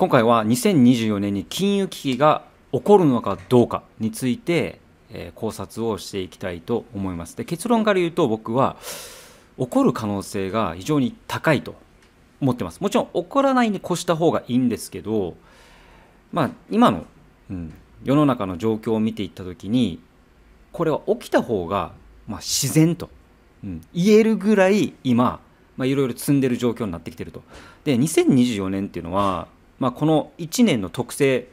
今回は2024年に金融危機が起こるのかどうかについて、えー、考察をしていきたいと思います。で結論から言うと僕は起こる可能性が非常に高いと思ってます。もちろん起こらないに越した方がいいんですけど、まあ、今の、うん、世の中の状況を見ていった時にこれは起きた方が、まあ、自然と、うん、言えるぐらい今いろいろ積んでる状況になってきてると。で2024年っていうのはまあ、この1年の特性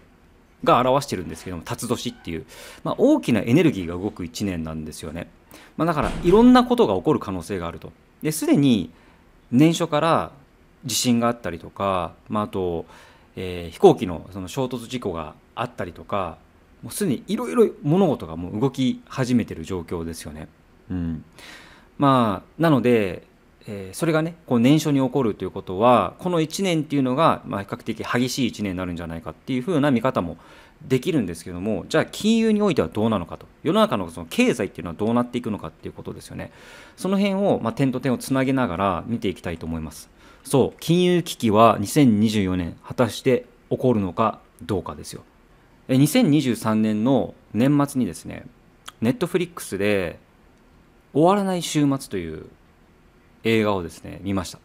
が表してるんですけども辰年っていう、まあ、大きなエネルギーが動く1年なんですよね、まあ、だからいろんなことが起こる可能性があるとですでに年初から地震があったりとか、まあ、あと、えー、飛行機のその衝突事故があったりとかもうすでにいろいろ物事がもう動き始めてる状況ですよね。うん、まあなのでえそれがねこう年初に起こるということはこの1年っていうのが、ま比較的激しい1年になるんじゃないかっていうふうな見方もできるんですけどもじゃあ金融においてはどうなのかと世の中のその経済っていうのはどうなっていくのかっていうことですよねその辺を、ま点と点をつなげながら見ていきたいと思いますそう金融危機は2024年果たして起こるのかどうかですよ2023年の年末にですねネットフリックスで「終わらない週末」という映画をですね見ました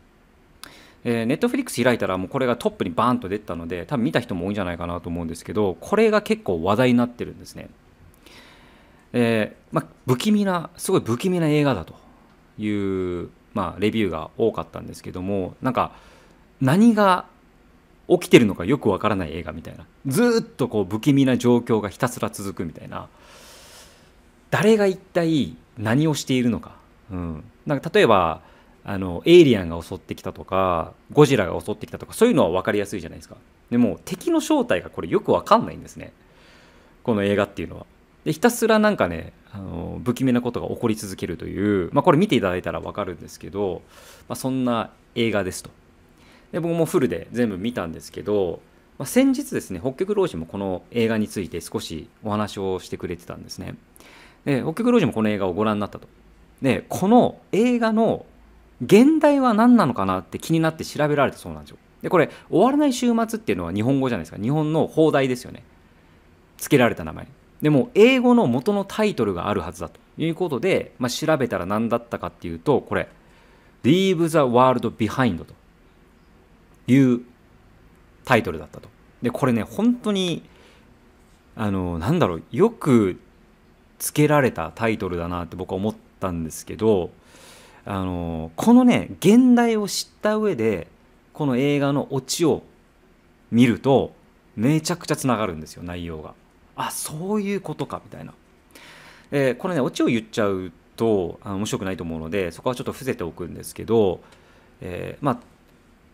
えー、ネットフリックス開いたらもうこれがトップにバーンと出たので多分見た人も多いんじゃないかなと思うんですけどこれが結構話題になってるんですね、えー、まあ、不気味なすごい不気味な映画だという、まあ、レビューが多かったんですけどもなんか何が起きてるのかよくわからない映画みたいなずっとこう不気味な状況がひたすら続くみたいな誰が一体何をしているのか、うん、なんか例えばあのエイリアンが襲ってきたとかゴジラが襲ってきたとかそういうのは分かりやすいじゃないですかでも敵の正体がこれよく分かんないんですねこの映画っていうのはでひたすらなんかねあの不気味なことが起こり続けるという、まあ、これ見ていただいたら分かるんですけど、まあ、そんな映画ですとで僕もフルで全部見たんですけど、まあ、先日ですね北極老人もこの映画について少しお話をしてくれてたんですねで北極老人もこの映画をご覧になったとでこの映画の現代は何なのかなって気になって調べられたそうなんですよ。でこれ「終わらない週末」っていうのは日本語じゃないですか日本の放題ですよね付けられた名前でも英語の元のタイトルがあるはずだということで、まあ、調べたら何だったかっていうとこれ「Leave the World Behind」というタイトルだったとでこれね本当にあのなんだろうよく付けられたタイトルだなって僕は思ったんですけどあのこのね現代を知った上でこの映画のオチを見るとめちゃくちゃつながるんですよ内容があそういうことかみたいな、えー、これねオチを言っちゃうとあの面白くないと思うのでそこはちょっと伏せておくんですけど、えー、まあ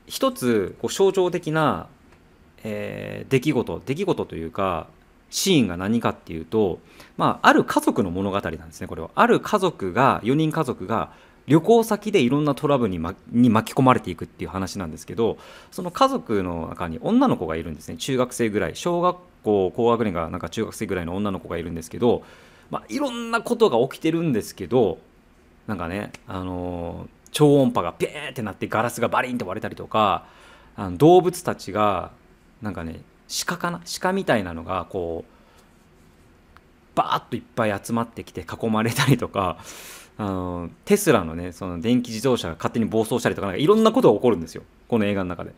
一つこう象徴的な、えー、出来事出来事というかシーンが何かっていうと、まあ、ある家族の物語なんですねこれはある家族が4人家族が旅行先でいろんなトラブルに,、ま、に巻き込まれていくっていう話なんですけどその家族の中に女の子がいるんですね中学生ぐらい小学校高学年がなんか中学生ぐらいの女の子がいるんですけど、まあ、いろんなことが起きてるんですけどなんかね、あのー、超音波がピーってなってガラスがバリンって割れたりとかあの動物たちがなんかね鹿かな鹿みたいなのがこうバーッといっぱい集まってきて囲まれたりとかあのテスラのねその電気自動車が勝手に暴走したりとかなんかいろんなことが起こるんですよこの映画の中で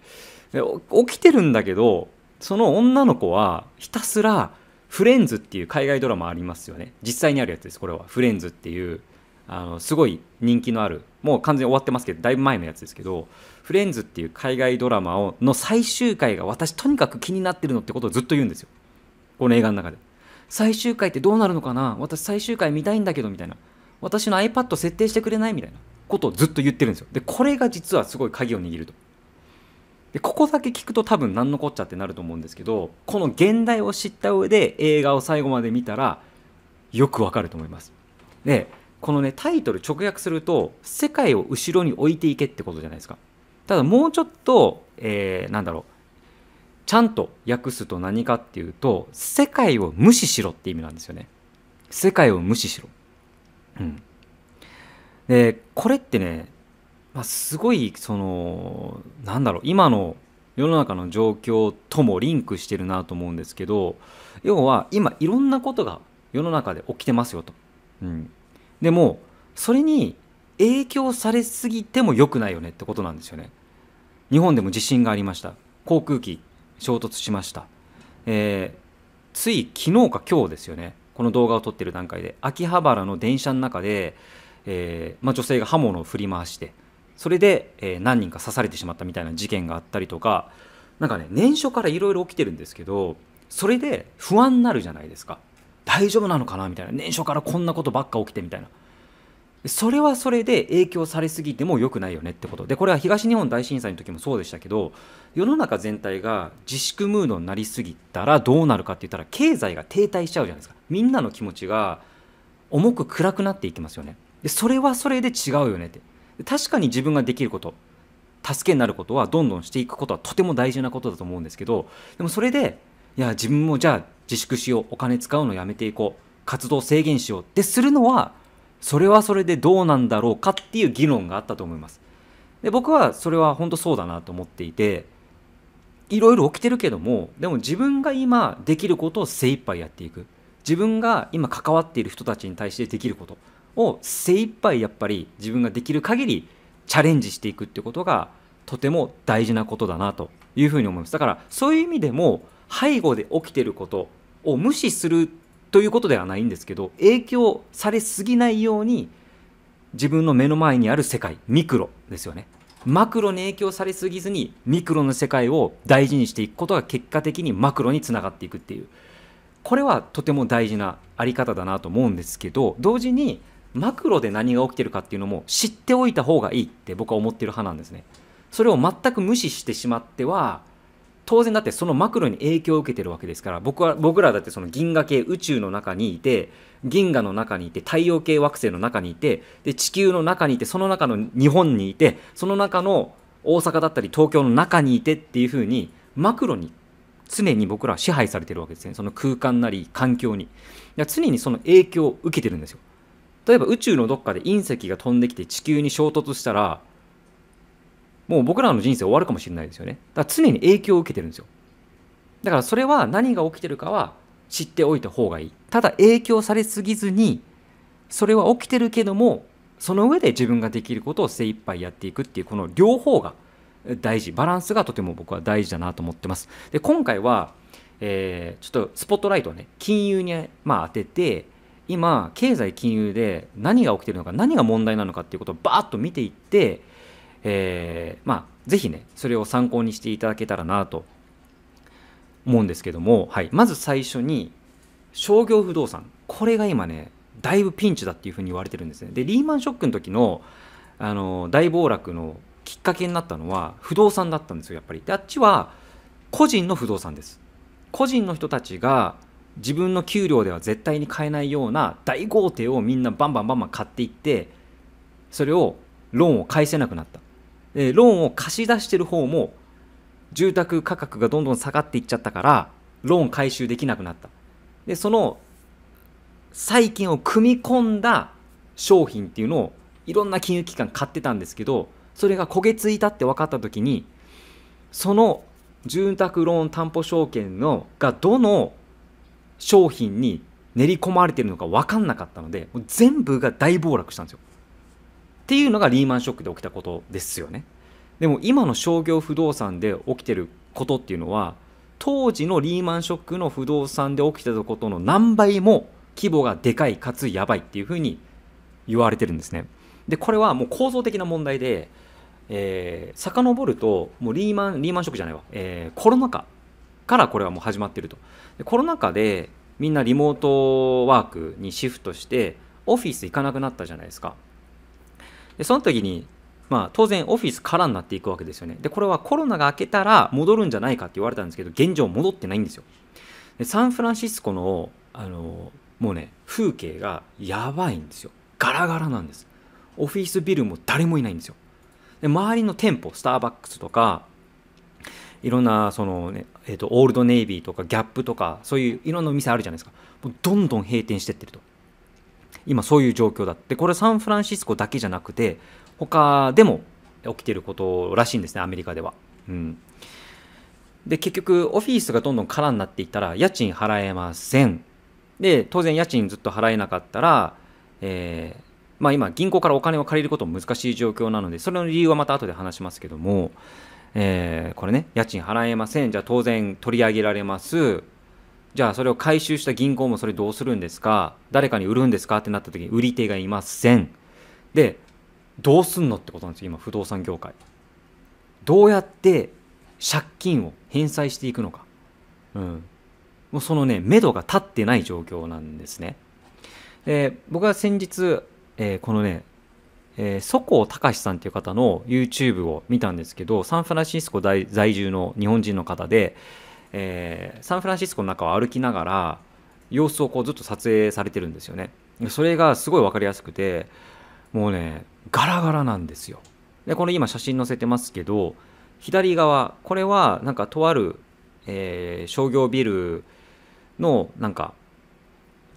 で起きてるんだけどその女の子はひたすらフレンズっていう海外ドラマありますよね実際にあるやつですこれはフレンズっていうあのすごい人気のあるもう完全に終わってますけどだいぶ前のやつですけど「フレンズ」っていう海外ドラマをの最終回が私とにかく気になってるのってことをずっと言うんですよこの映画の中で最終回ってどうなるのかな私最終回見たいんだけどみたいな私の iPad 設定してくれないみたいなことをずっと言ってるんですよ。で、これが実はすごい鍵を握ると。で、ここだけ聞くと多分何のこっちゃってなると思うんですけど、この現代を知った上で映画を最後まで見たらよくわかると思います。で、このね、タイトル直訳すると、世界を後ろに置いていけってことじゃないですか。ただもうちょっと、えー、なんだろう。ちゃんと訳すと何かっていうと、世界を無視しろって意味なんですよね。世界を無視しろ。うん、でこれってね、まあ、すごいそのなんだろう今の世の中の状況ともリンクしてるなと思うんですけど要は今いろんなことが世の中で起きてますよと。うん、でもそれに影響されすぎても良くないよねってことなんですよね。日本でも地震がありました航空機衝突しました、えー、つい昨日か今日ですよねこの動画を撮ってる段階で秋葉原の電車の中で、えー、まあ、女性が刃物を振り回してそれで、えー、何人か刺されてしまったみたいな事件があったりとかなんかね年初からいろいろ起きてるんですけどそれで不安になるじゃないですか大丈夫なのかなみたいな年初からこんなことばっか起きてみたいなそれはそれで影響されすぎても良くないよねってことでこれは東日本大震災の時もそうでしたけど世の中全体が自粛ムードになりすぎたらどうなるかって言ったら経済が停滞しちゃうじゃないですかみんなの気持ちが重く暗くなっていきますよねでそれはそれで違うよねって確かに自分ができること助けになることはどんどんしていくことはとても大事なことだと思うんですけどでもそれでいや自分もじゃあ自粛しようお金使うのやめていこう活動制限しようってするのはそれはそれでどうなんだろうかっていう議論があったと思いますで僕はそれは本当そうだなと思っていていろいろ起きてるけどもでも自分が今できることを精一杯やっていく自分が今関わっている人たちに対してできることを精一杯やっぱり自分ができる限りチャレンジしていくってことがとても大事なことだなというふうに思いますだからそういう意味でも背後で起きてることを無視するということではないんですけど影響されすぎないように自分の目の前にある世界ミクロですよねマクロに影響されすぎずにミクロの世界を大事にしていくことが結果的にマクロにつながっていくっていうこれはとても大事なあり方だなと思うんですけど同時にマクロで何が起きてるかっていうのも知っておいた方がいいって僕は思ってる派なんですね。それを全く無視してしまっては当然だってそのマクロに影響を受けてるわけですから僕は僕らだってその銀河系宇宙の中にいて銀河の中にいて太陽系惑星の中にいてで地球の中にいてその中の日本にいてその中の大阪だったり東京の中にいてっていうふうにマクロに常に僕らは支配されてるわけですねその空間なり環境に常にその影響を受けてるんですよ例えば宇宙のどっかで隕石が飛んできて地球に衝突したらもう僕らの人生終わるかもしれないですよねだから常に影響を受けてるんですよだからそれは何が起きてるかは知っておいた方がいいただ影響されすぎずにそれは起きてるけどもその上で自分ができることを精一杯やっていくっていうこの両方が大事バランスがとても僕は大事だなと思ってますで今回は、えー、ちょっとスポットライトをね金融に、まあ、当てて今経済金融で何が起きてるのか何が問題なのかっていうことをバーッと見ていってえー、まあ、ぜひね、それを参考にしていただけたらなと思うんですけども、はい、まず最初に、商業不動産、これが今ね、だいぶピンチだっていうふうに言われてるんですね。で、リーマンショックの時の、あの、大暴落のきっかけになったのは、不動産だったんですよ、やっぱり。で、あっちは、個人の不動産です。個人の人たちが、自分の給料では絶対に買えないような大豪邸をみんなバンバンバンバン買っていって、それをローンを返せなくなった。えローンを貸し出してる方も住宅価格がどんどん下がっていっちゃったからローン回収できなくなったでその債券を組み込んだ商品っていうのをいろんな金融機関買ってたんですけどそれが焦げ付いたって分かった時にその住宅ローン担保証券のがどの商品に練り込まれてるのか分かんなかったので全部が大暴落したんですよ。っていうのがリーマンショックで起きたことですよね。でも今の商業不動産で起きてることっていうのは当時のリーマンショックの不動産で起きてたことの何倍も規模がでかいかつやばいっていうふうに言われてるんですね。でこれはもう構造的な問題で、えー、遡るともうリーマンリーマンショックじゃないわ、えー、コロナ禍からこれはもう始まってると。でコロナ禍でみんなリモートワークにシフトしてオフィス行かなくなったじゃないですか。でその時に、まあ、当然オフィスからになっていくわけですよねでこれはコロナが明けたら戻るんじゃないかって言われたんですけど現状戻ってないんですよでサンフランシスコのあのもうね風景がやばいんですよガラガラなんですオフィスビルも誰もいないんですよで周りの店舗スターバックスとかいろんなそのね、えーとオールドネイビーとかギャップとかそういういろんなお店あるじゃないですかもうどんどん閉店してってると今そういう状況だってこれサンフランシスコだけじゃなくて他でも起きてることらしいんですねアメリカでは。うん、で結局オフィスがどんどん空になっていったら家賃払えません。で当然家賃ずっと払えなかったら、えー、まあ、今銀行からお金を借りることも難しい状況なのでそれの理由はまた後で話しますけども、えー、これね家賃払えませんじゃあ当然取り上げられますじゃあそれを回収した銀行もそれどうするんですか誰かに売るんですかってなった時に売り手がいませんでどうすんのってことなんですよ今不動産業界どうやって借金を返済していくのか、うん、もうそのね目処が立ってない状況なんですねで僕は先日、えー、このねえー、祖か隆さんっていう方の YouTube を見たんですけどサンフランシスコ在住の日本人の方で、えー、サンフランシスコの中を歩きながら様子をこうずっと撮影されてるんですよねそれがすごい分かりやすくてもうねガラガラなんですよでこれ今写真載せてますけど左側これはなんかとある、えー、商業ビルのなんか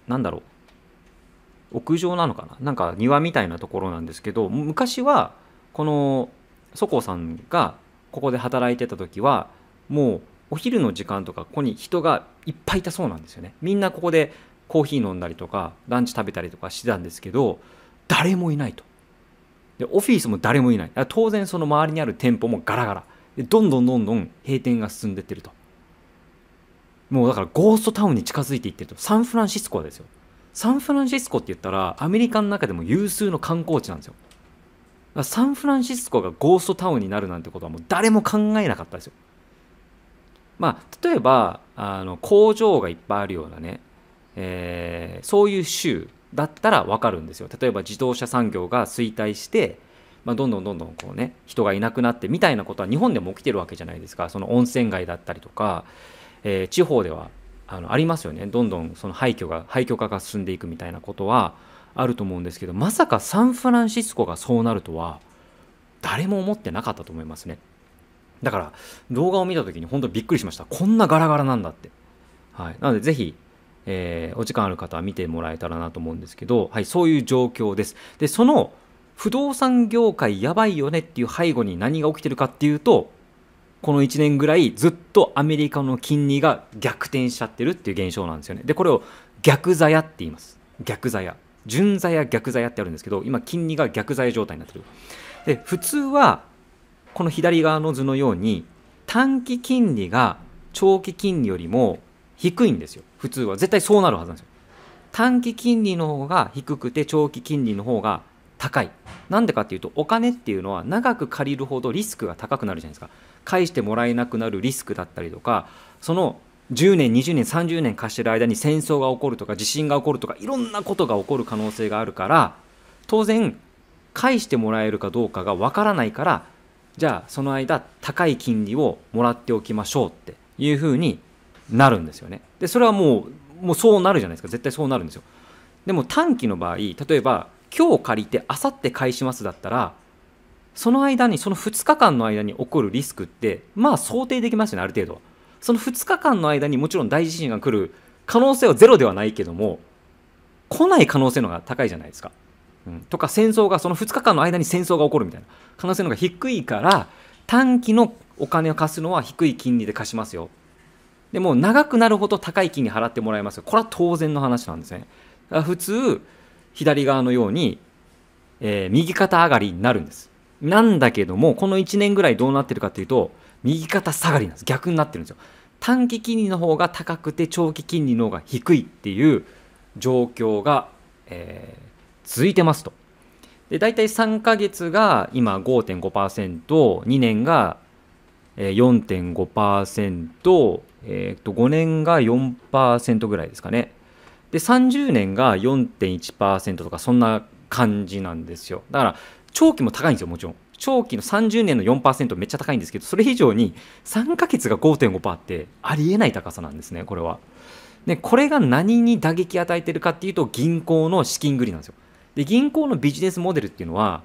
なんだろう屋上なのかななんか庭みたいなところなんですけど昔はこのそこさんがここで働いてた時はもうお昼の時間とかここに人がいっぱいいたそうなんですよねみんなここでコーヒー飲んだりとかランチ食べたりとかしてたんですけど誰もいないとでオフィスも誰もいない当然その周りにある店舗もガラガラでどんどんどんどん閉店が進んでってるともうだからゴーストタウンに近づいていってるとサンフランシスコですよサンフランシスコって言ったらアメリカの中でも有数の観光地なんですよサンフランシスコがゴーストタウンになるなんてことはもう誰も考えなかったですよまあ、例えばあの工場がいっぱいあるようなね、えー、そういう州だったら分かるんですよ例えば自動車産業が衰退して、まあ、どんどんどんどんこうね人がいなくなってみたいなことは日本でも起きてるわけじゃないですかその温泉街だったりとか、えー、地方ではあのありますよねどんどんその廃墟が廃墟化が進んでいくみたいなことはあると思うんですけどまさかサンフランシスコがそうなるとは誰も思ってなかったと思いますね。だから動画を見た時に本当びっくりしました。こんなガラガラなんだって。はい。なのでぜひ、えー、お時間ある方は見てもらえたらなと思うんですけど、はい、そういう状況です。で、その不動産業界やばいよねっていう背後に何が起きてるかっていうと、この1年ぐらいずっとアメリカの金利が逆転しちゃってるっていう現象なんですよね。で、これを逆座やって言います。逆座や。順座や逆座やってあるんですけど、今金利が逆座や状態になってる。で、普通はこの左側の図のように短期金利が長期金利よりも低いんですよ普通は絶対そうなるはずなんですよ短期金利の方が低くて長期金利の方が高いなんでかっていうとお金っていうのは長く借りるほどリスクが高くなるじゃないですか返してもらえなくなるリスクだったりとかその10年20年30年貸してる間に戦争が起こるとか地震が起こるとかいろんなことが起こる可能性があるから当然返してもらえるかどうかがわからないからじゃあその間高い金利をもらっておきましょうっていうふうになるんですよね。でそれはもうもうそうなるじゃないですか絶対そうなるんですよ。でも短期の場合例えば今日借りてあさって返しますだったらその間にその2日間の間に起こるリスクってまあ想定できますよねある程度は。その2日間の間にもちろん大地震が来る可能性はゼロではないけども来ない可能性の方が高いじゃないですか。うん、とか戦争がその2日間の間に戦争が起こるみたいな可能性の方が低いから短期のお金を貸すのは低い金利で貸しますよでも長くなるほど高い金利払ってもらいますよこれは当然の話なんですね普通左側のように、えー、右肩上がりになるんですなんだけどもこの1年ぐらいどうなってるかっていうと右肩下がりなんです逆になってるんですよ短期金利の方が高くて長期金利の方が低いっていう状況が、えー、続いてますと。で大体3ヶ月が今 5.5%2 年が4.5%、えー、と5年が4%ぐらいですかねで30年が4.1%とかそんな感じなんですよだから長期も高いんですよもちろん長期の30年の4%めっちゃ高いんですけどそれ以上に3ヶ月が5.5%ってありえない高さなんですねこれはでこれが何に打撃与えてるかっていうと銀行の資金繰りなんですよで銀行のビジネスモデルっていうのは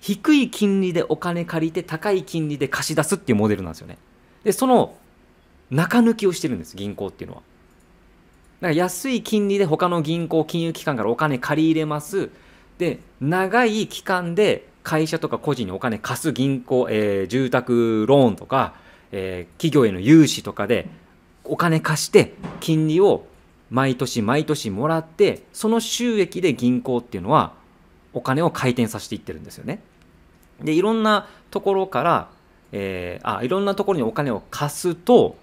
低い金利でお金借りて高い金利で貸し出すっていうモデルなんですよねでその中抜きをしてるんです銀行っていうのはだから安い金利で他の銀行金融機関からお金借り入れますで長い期間で会社とか個人にお金貸す銀行、えー、住宅ローンとか、えー、企業への融資とかでお金貸して金利を毎年毎年もらってその収益で銀行っていうのはお金を回転させていってるんですよね。でいろんなところから、えー、あいろんなところにお金を貸すと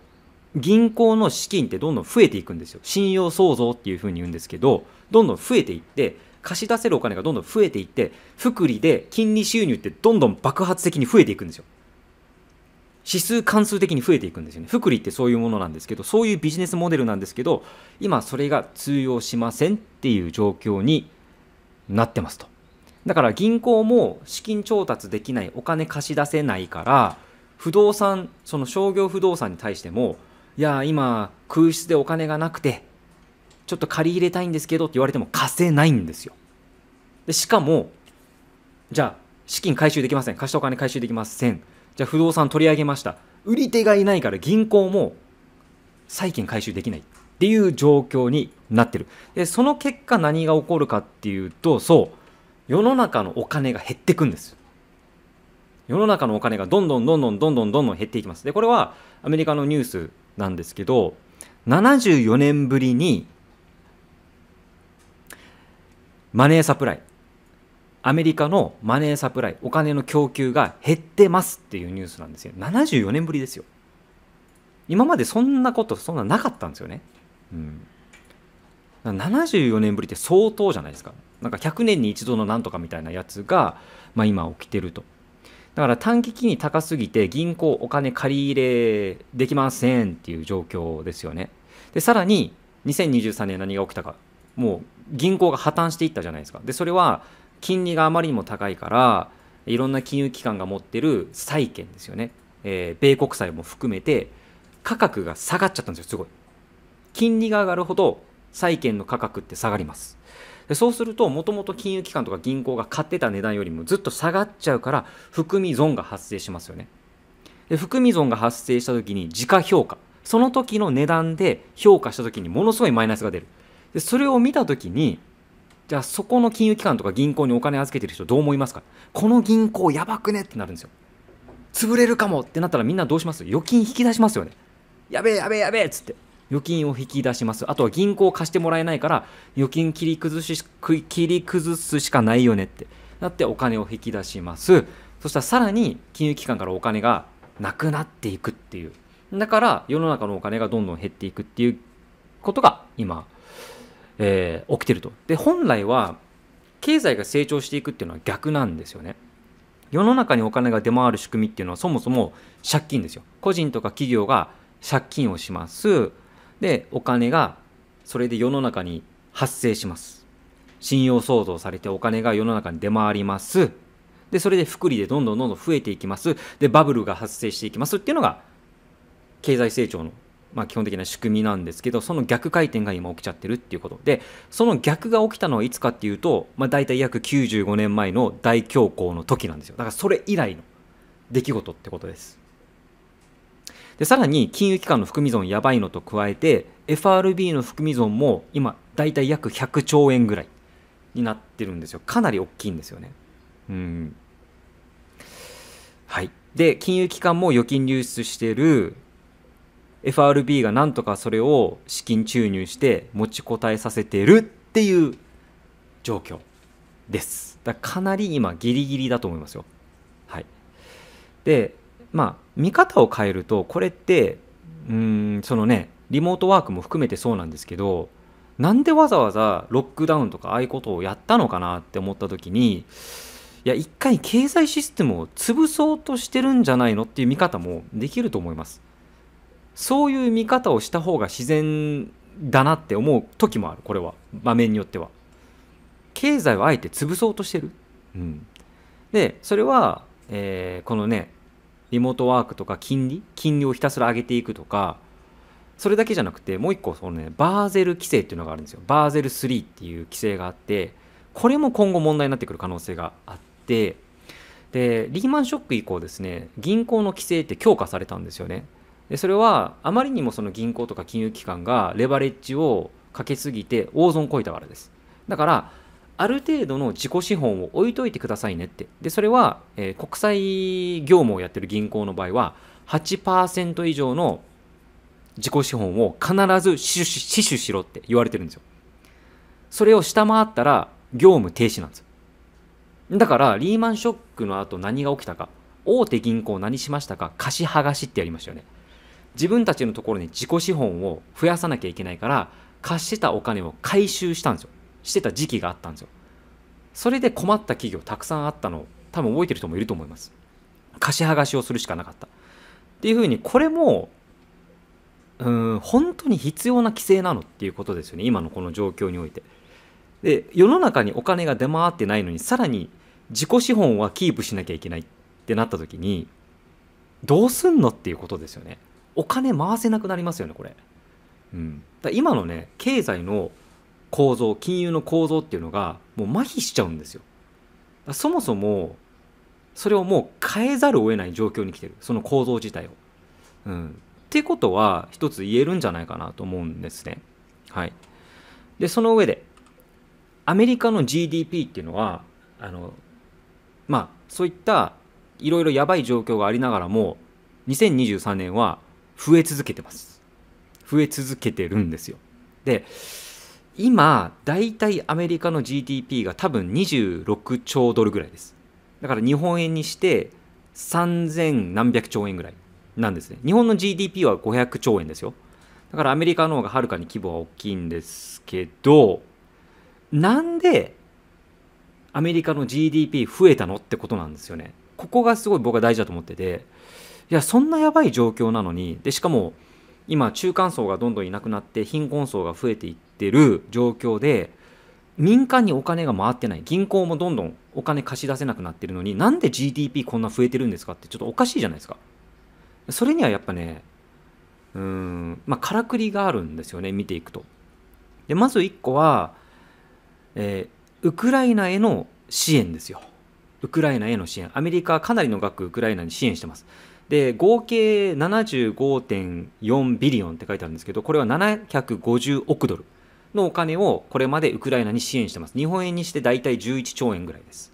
銀行の資金ってどんどん増えていくんですよ。信用創造っていうふうに言うんですけどどんどん増えていって貸し出せるお金がどんどん増えていって福利で金利収入ってどんどん爆発的に増えていくんですよ。指数関数的に増えていくんですよね。福利ってそういうものなんですけど、そういうビジネスモデルなんですけど、今それが通用しませんっていう状況になってますと。だから銀行も資金調達できない、お金貸し出せないから、不動産、その商業不動産に対しても、いや、今空室でお金がなくて、ちょっと借り入れたいんですけどって言われても貸せないんですよ。でしかも、じゃあ資金回収できません。貸したお金回収できません。じゃあ不動産取り上げました売り手がいないから銀行も債券回収できないっていう状況になってるでその結果何が起こるかっていうとそう世の中のお金が減っていくんです世の中のお金がどんどんどんどんどんどんどんどん減っていきますでこれはアメリカのニュースなんですけど74年ぶりにマネーサプライアメリカのマネーサプライお金の供給が減ってますっていうニュースなんですよ74年ぶりですよ今までそんなことそんななかったんですよねうん74年ぶりって相当じゃないですかなんか100年に一度のなんとかみたいなやつが、まあ、今起きてるとだから短期金利高すぎて銀行お金借り入れできませんっていう状況ですよねでさらに2023年何が起きたかもう銀行が破綻していったじゃないですかでそれは金利があまりにも高いからいろんな金融機関が持ってる債券ですよね、えー、米国債も含めて価格が下がっちゃったんですよすごい金利が上がるほど債券の価格って下がりますでそうするともともと金融機関とか銀行が買ってた値段よりもずっと下がっちゃうから含み損が発生しますよねで含み損が発生した時に時価評価その時の値段で評価した時にものすごいマイナスが出るでそれを見た時にじゃあそこの金融機関とか銀行にお金預けてる人どう思いますかこの銀行やばくねってなるんですよ潰れるかもってなったらみんなどうします預金引き出しますよねやべえやべえやべえっつって預金を引き出しますあとは銀行貸してもらえないから預金切り崩し切り崩すしかないよねってなってお金を引き出しますそしたらさらに金融機関からお金がなくなっていくっていうだから世の中のお金がどんどん減っていくっていうことが今えー、起きてると。で本来は経済が成長していくっていうのは逆なんですよね。世の中にお金が出回る仕組みっていうのはそもそも借金ですよ。個人とか企業が借金をします。で、お金がそれで世の中に発生します。信用創造されてお金が世の中に出回ります。で、それで福利でどんどんどんどん増えていきます。で、バブルが発生していきますっていうのが経済成長のまあ、基本的な仕組みなんですけどその逆回転が今起きちゃってるっていうことでその逆が起きたのはいつかっていうと、まあ、大体約95年前の大恐慌の時なんですよだからそれ以来の出来事ってことですでさらに金融機関の含み損やばいのと加えて FRB の含み損も今大体約100兆円ぐらいになってるんですよかなり大きいんですよねうんはいで金融機関も預金流出してる FRB がなんとかそれを資金注入して持ちこたえさせてるっていう状況ですだかなり今ギリギリだと思いますよはいでまあ見方を変えるとこれってうんそのねリモートワークも含めてそうなんですけどなんでわざわざロックダウンとかああいうことをやったのかなって思った時にいや一回経済システムを潰そうとしてるんじゃないのっていう見方もできると思います。そういう見方をした方が自然だなって思う時もあるこれは場面によっては経済をあえて潰そうとしてる、うん、でそれは、えー、このねリモートワークとか金利金利をひたすら上げていくとかそれだけじゃなくてもう一個そのねバーゼル規制っていうのがあるんですよバーゼル3っていう規制があってこれも今後問題になってくる可能性があってでリーマンショック以降ですね銀行の規制って強化されたんですよねでそれはあまりにもその銀行とか金融機関がレバレッジをかけすぎて大損こいたからですだからある程度の自己資本を置いといてくださいねってでそれは、えー、国際業務をやってる銀行の場合は8%以上の自己資本を必ず死守しろって言われてるんですよそれを下回ったら業務停止なんですだからリーマンショックの後何が起きたか大手銀行何しましたか貸し剥がしってやりましたよね自分たちのところに自己資本を増やさなきゃいけないから貸してたお金を回収したんですよしてた時期があったんですよそれで困った企業たくさんあったのを多分覚えてる人もいると思います貸し剥がしをするしかなかったっていうふうにこれもうん本当に必要な規制なのっていうことですよね今のこの状況においてで世の中にお金が出回ってないのにさらに自己資本はキープしなきゃいけないってなった時にどうすんのっていうことですよね。お金回せなくなりますよねこれ、うん、だ今のね経済の構造金融の構造っていうのがもう麻痺しちゃうんですよそもそもそれをもう変えざるを得ない状況に来てるその構造自体を、うん、ってことは一つ言えるんじゃないかなと思うんですねはいでその上でアメリカの GDP っていうのはあのまあそういったいろいろやばい状況がありながらも2023年は増え続けてます増え続けてるんですよで今大体アメリカの GDP が多分26兆ドルぐらいですだから日本円にして3000何百兆円ぐらいなんですね日本の GDP は500兆円ですよだからアメリカの方がはるかに規模は大きいんですけどなんでアメリカの GDP 増えたのってことなんですよねここがすごい僕は大事だと思ってていやそんなやばい状況なのにでしかも今中間層がどんどんいなくなって貧困層が増えていってる状況で民間にお金が回ってない銀行もどんどんお金貸し出せなくなってるのになんで GDP こんな増えてるんですかってちょっとおかしいじゃないですかそれにはやっぱねうんまあからくりがあるんですよね見ていくとでまず1個は、えー、ウクライナへの支援ですよウクライナへの支援アメリカはかなりの額ウクライナに支援してますで合計75.4ビリオンって書いてあるんですけどこれは750億ドルのお金をこれまでウクライナに支援してます日本円にして大体11兆円ぐらいです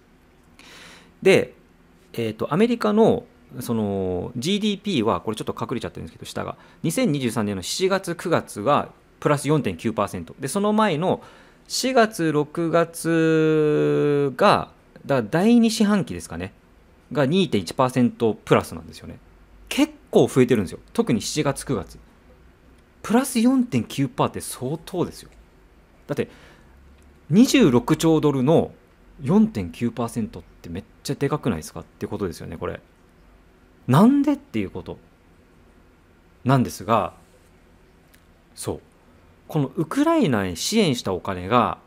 で、えーと、アメリカのその GDP はこれちょっと隠れちゃってるんですけど下が2023年の7月9月はプラス4.9%でその前の4月6月がだ第2四半期ですかねが2.1%プラスなんですよね。結構増えてるんですよ。特に7月、9月。プラス4.9%って相当ですよ。だって、26兆ドルの4.9%ってめっちゃでかくないですかってことですよね、これ。なんでっていうことなんですが、そう。このウクライナへ支援したお金が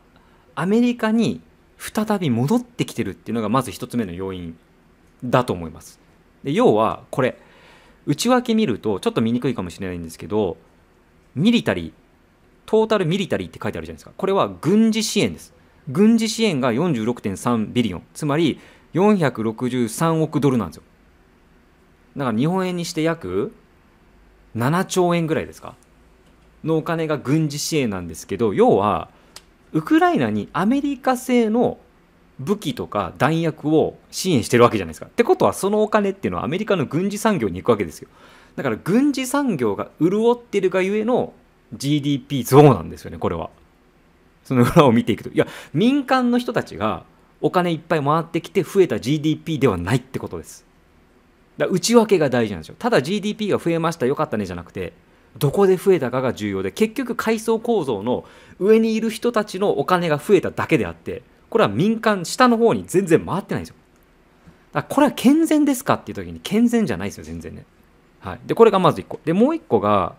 アメリカに再び戻ってきてるっていうのがまず1つ目の要因だと思います。で要はこれ内訳見るとちょっと見にくいかもしれないんですけどミリタリートータルミリタリーって書いてあるじゃないですかこれは軍事支援です軍事支援が46.3ビリオンつまり463億ドルなんですよだから日本円にして約7兆円ぐらいですかのお金が軍事支援なんですけど要はウクライナにアメリカ製の武器とか弾薬を支援してるわけじゃないですか。ってことはそのお金っていうのはアメリカの軍事産業に行くわけですよ。だから軍事産業が潤ってるがゆえの GDP 増なんですよねこれは。その裏を見ていくといや民間の人たちがお金いっぱい回ってきて増えた GDP ではないってことです。だ内訳が大事なんですよ。ただ GDP が増えましたよかったねじゃなくてどこで増えたかが重要で結局階層構造の上にいる人たちのお金が増えただけであってこれは民間下の方に全然回ってないんですよこれは健全ですかっていう時に健全じゃないですよ全然ね、はい、でこれがまず1個でもう1個が、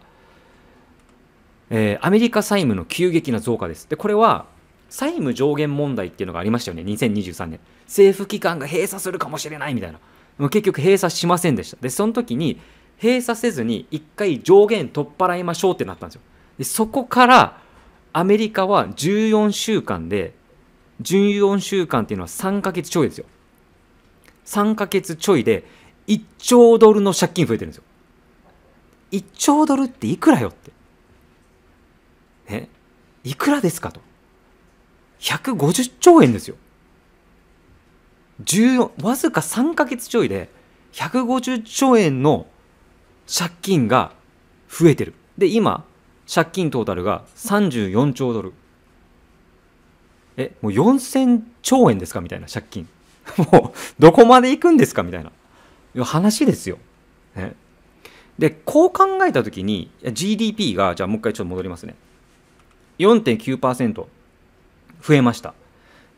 えー、アメリカ債務の急激な増加ですでこれは債務上限問題っていうのがありましたよね2023年政府機関が閉鎖するかもしれないみたいなもう結局閉鎖しませんでしたでその時に閉鎖せずに1回上限取っ払いましょうってなったんですよでそこからアメリカは14週間で14週間っていうのは3ヶ月ちょいですよ。3ヶ月ちょいで1兆ドルの借金増えてるんですよ。1兆ドルっていくらよって。えいくらですかと。150兆円ですよ。14わずか3ヶ月ちょいで150兆円の借金が増えてる。で、今、借金トータルが34兆ドル。え、もう4000兆円ですかみたいな借金。もう、どこまで行くんですかみたいな話ですよ。ね、で、こう考えたときに、GDP が、じゃあもう一回ちょっと戻りますね。4.9%増えました。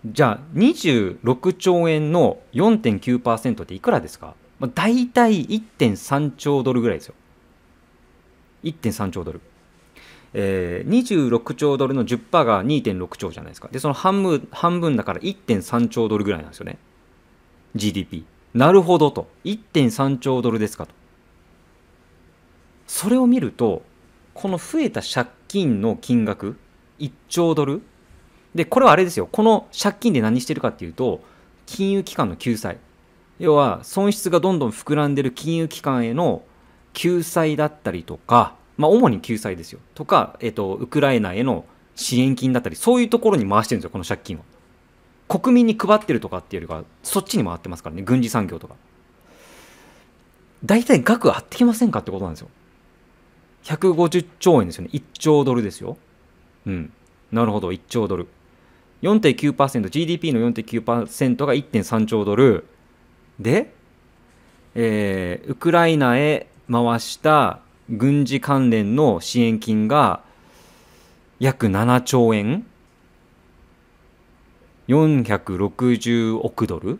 じゃあ、26兆円の4.9%っていくらですか、ま大体1.3兆ドルぐらいですよ。1.3兆ドル。えー、26兆ドルの10%が2.6兆じゃないですかでその半分半分だから1.3兆ドルぐらいなんですよね GDP なるほどと1.3兆ドルですかとそれを見るとこの増えた借金の金額1兆ドルでこれはあれですよこの借金で何してるかっていうと金融機関の救済要は損失がどんどん膨らんでる金融機関への救済だったりとかまあ、主に救済ですよとか、えーと、ウクライナへの支援金だったりそういうところに回してるんですよこの借金は国民に配ってるとかっていうよりかそっちに回ってますからね軍事産業とか大体額は張ってきませんかってことなんですよ150兆円ですよね1兆ドルですようんなるほど1兆ドル 4.9%GDP の4.9%が1.3兆ドルで、えー、ウクライナへ回した軍事関連の支援金が約7兆円460億ドル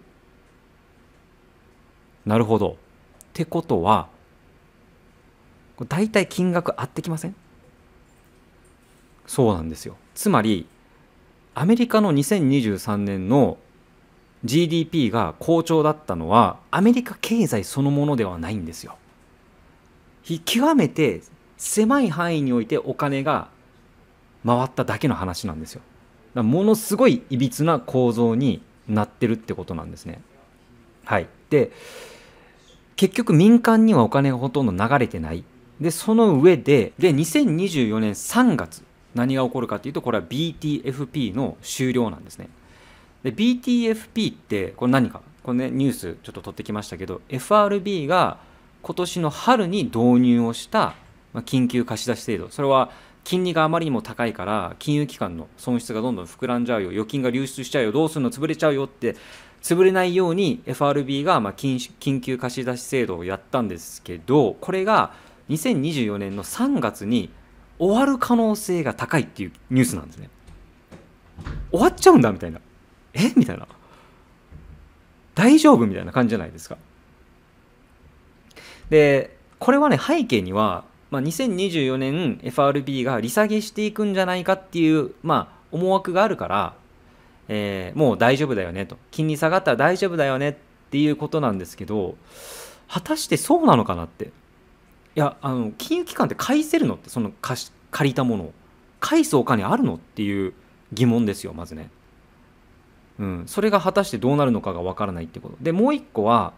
なるほど。ってことは大体金額合ってきませんそうなんですよ。つまりアメリカの2023年の GDP が好調だったのはアメリカ経済そのものではないんですよ。極めて狭い範囲においてお金が回っただけの話なんですよ。だものすごいいびつな構造になってるってことなんですね。はい、で結局民間にはお金がほとんど流れてない。でその上でで2024年3月何が起こるかというとこれは BTFP の終了なんですね。で BTFP ってこれ何かこれねニュースちょっと取ってきましたけど FRB が今年の春に導入をした緊急貸し出し制度それは金利があまりにも高いから金融機関の損失がどんどん膨らんじゃうよ預金が流出しちゃうよどうするの潰れちゃうよって潰れないように FRB がまあ緊急貸し出し制度をやったんですけどこれが2024年の3月に終わる可能性が高いっていうニュースなんですね終わっちゃうんだみたいなえみたいな大丈夫みたいな感じじゃないですかでこれはね背景には、まあ、2024年 FRB が利下げしていくんじゃないかっていう、まあ、思惑があるから、えー、もう大丈夫だよねと金利下がったら大丈夫だよねっていうことなんですけど果たしてそうなのかなっていやあの金融機関って返せるのってその貸し借りたものを返すお金あるのっていう疑問ですよまずね。うん、それが果たしてどうなるのかがわからないってことでもう一個は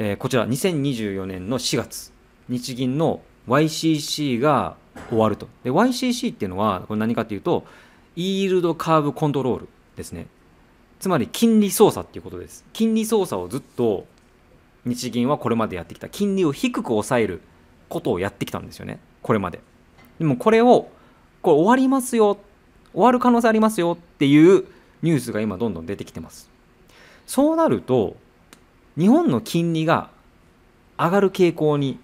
えー、こちら2024年の4月日銀の YCC が終わるとで YCC っていうのはこれ何かっていうとイールドカーブコントロールですねつまり金利操作っていうことです金利操作をずっと日銀はこれまでやってきた金利を低く抑えることをやってきたんですよねこれまででもこれをこれ終わりますよ終わる可能性ありますよっていうニュースが今どんどん出てきてますそうなると日本の金利が上がる傾向に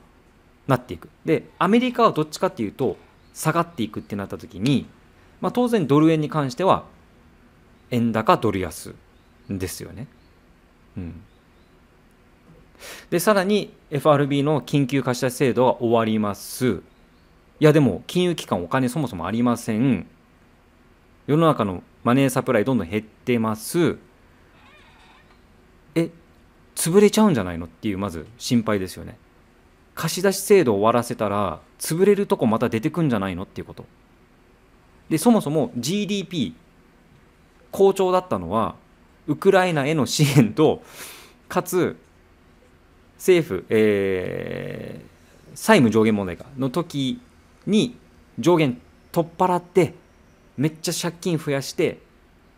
なっていくでアメリカはどっちかっていうと下がっていくってなった時に、まあ、当然ドル円に関しては円高ドル安ですよね。うん、でさらに FRB の緊急貸し出し制度は終わります。いやでも金融機関お金そもそもありません。世の中のマネーサプライどんどん減ってます。潰れちゃうんじゃないのっていうまず心配ですよね貸し出し制度を終わらせたら潰れるとこまた出てくんじゃないのっていうことでそもそも GDP 好調だったのはウクライナへの支援とかつ政府、えー、債務上限問題かの時に上限取っ払ってめっちゃ借金増やして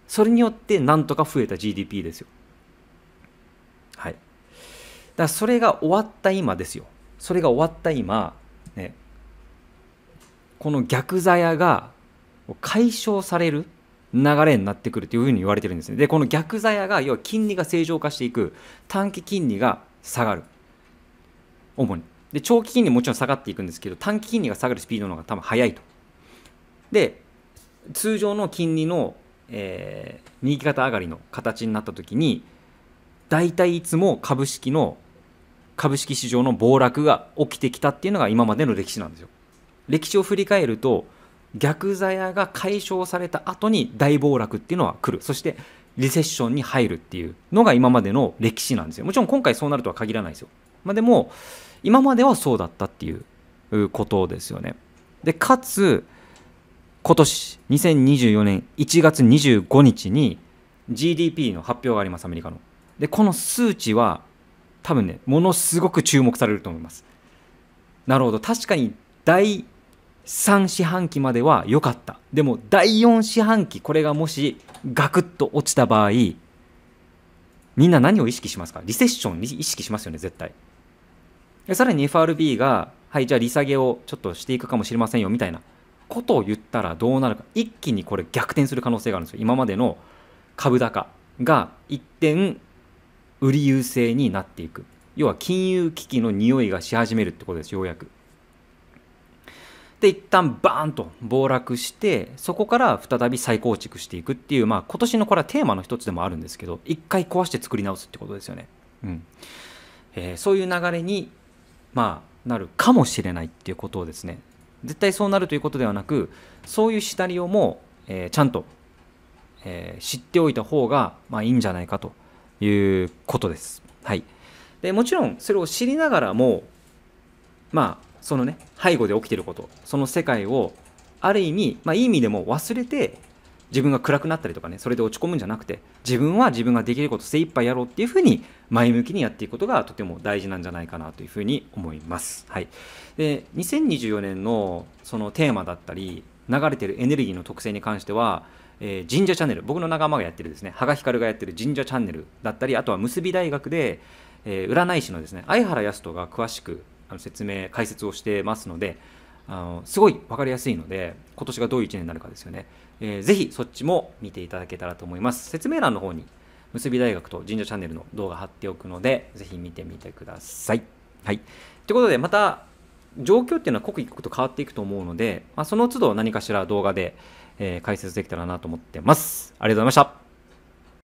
それによってなんとか増えた GDP ですよからそれが終わった今ですよそれが終わった今、ね、この逆座やが解消される流れになってくるというふうに言われてるんですねでこの逆座やが要は金利が正常化していく短期金利が下がる主にで長期金利もちろん下がっていくんですけど短期金利が下がるスピードの方が多分速いとで通常の金利の、えー、右肩上がりの形になったときに大体いつも株式の株式市場の暴落が起きてきたっていうのが今までの歴史なんですよ。歴史を振り返ると逆ざ屋が解消された後に大暴落っていうのは来るそしてリセッションに入るっていうのが今までの歴史なんですよもちろん今回そうなるとは限らないですよ、まあ、でも今まではそうだったっていうことですよねでかつ今年2024年1月25日に GDP の発表がありますアメリカのでこの数値は多分ねものすごく注目されると思いますなるほど確かに第3四半期までは良かったでも第4四半期これがもしガクッと落ちた場合みんな何を意識しますかリセッションに意識しますよね絶対でさらに FRB がはいじゃあ利下げをちょっとしていくかもしれませんよみたいなことを言ったらどうなるか一気にこれ逆転する可能性があるんですよ今までの株高が一点売り優勢になっていく要は金融危機の匂いがし始めるってことですようやくで一旦バーンと暴落してそこから再び再構築していくっていう、まあ、今年のこれはテーマの一つでもあるんですけど一回壊して作り直すってことですよね、うんえー、そういう流れに、まあ、なるかもしれないっていうことをですね絶対そうなるということではなくそういうシナリオも、えー、ちゃんと、えー、知っておいた方が、まあ、いいんじゃないかということです。はい、でもちろんそれを知りながらもまあそのね背後で起きてることその世界をある意味、まあ、いい意味でも忘れて自分が暗くなったりとかねそれで落ち込むんじゃなくて自分は自分ができること精一杯やろうっていうふうに前向きにやっていくことがとても大事なんじゃないかなというふうに思います。はい、で2024年のそのテーマだったり流れてるエネルギーの特性に関してはえー、神社チャンネル僕の仲間がやってるですね羽賀光がやってる神社チャンネルだったりあとは結び大学で、えー、占い師のですね相原康人が詳しくあの説明解説をしてますのであのすごい分かりやすいので今年がどういう1年になるかですよね、えー、ぜひそっちも見ていただけたらと思います説明欄の方に結び大学と神社チャンネルの動画貼っておくのでぜひ見てみてくださいはいということでまた状況っていうのは刻一刻と変わっていくと思うので、まあ、その都度何かしら動画で、え解説できたらなと思ってます。ありがとうございました。